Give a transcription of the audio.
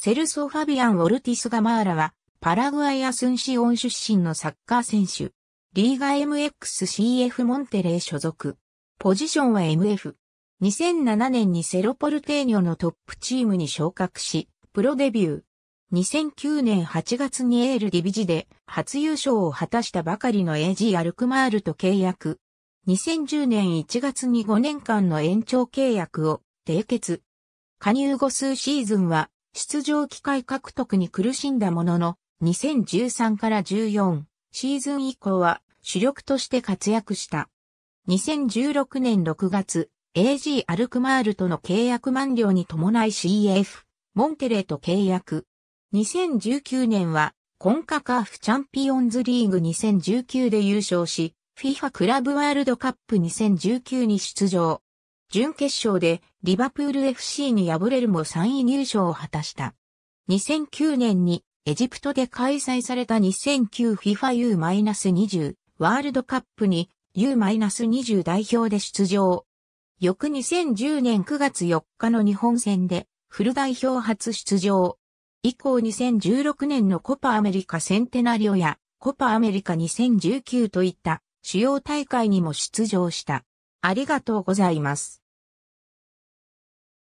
セルソ・ファビアン・オルティス・ガマーラは、パラグアイ・アスンシオン出身のサッカー選手。リーガ MXCF モンテレー所属。ポジションは MF。2007年にセロポルテーニョのトップチームに昇格し、プロデビュー。2009年8月にエールディビジで初優勝を果たしたばかりの AG アルクマールと契約。2010年1月に5年間の延長契約を締結。加入後数シーズンは出場機会獲得に苦しんだものの、2013から14シーズン以降は主力として活躍した。2016年6月、AG アルクマールとの契約満了に伴い CF、モンテレと契約。2019年は、コンカカーフチャンピオンズリーグ2019で優勝し、FIFA クラブワールドカップ2019に出場。準決勝でリバプール FC に敗れるも3位入賞を果たした。2009年にエジプトで開催された 2009FIFA U-20 ワールドカップに U-20 代表で出場。翌2010年9月4日の日本戦でフル代表初出場。以降2016年のコパアメリカセンテナリオやコパアメリカ2019といった主要大会にも出場した。ありがとうございます。